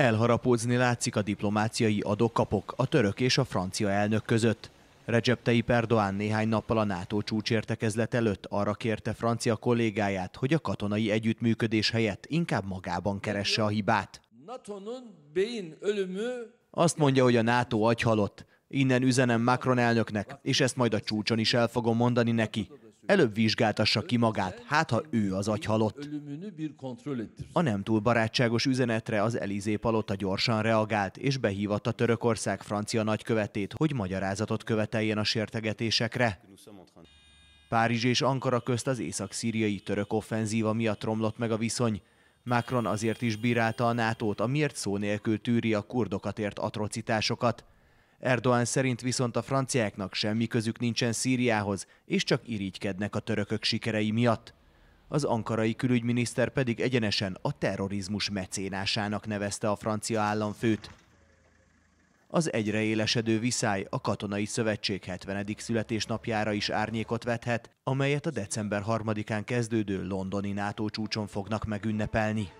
Elharapódzni látszik a diplomáciai adókapok a török és a francia elnök között. Recep Tayyip Erdoğan néhány nappal a NATO csúcsértekezlet előtt arra kérte francia kollégáját, hogy a katonai együttműködés helyett inkább magában keresse a hibát. Azt mondja, hogy a NATO agyhalott. Innen üzenem Macron elnöknek, és ezt majd a csúcson is el fogom mondani neki. Előbb vizsgáltassa ki magát, hát ha ő az agyhalott. A nem túl barátságos üzenetre az Elizé palota gyorsan reagált, és behívatta Törökország francia nagykövetét, hogy magyarázatot követeljen a sértegetésekre. Párizs és Ankara közt az észak-szíriai török offenzíva miatt romlott meg a viszony. Macron azért is bírálta a NATO-t, amiért szó nélkül tűri a kurdokat ért atrocitásokat. Erdoğan szerint viszont a franciáknak semmi közük nincsen Szíriához, és csak irigykednek a törökök sikerei miatt. Az ankarai külügyminiszter pedig egyenesen a terrorizmus mecénásának nevezte a francia államfőt. Az egyre élesedő viszály a Katonai Szövetség 70. születésnapjára is árnyékot vethet, amelyet a december 3-án kezdődő londoni NATO csúcson fognak megünnepelni.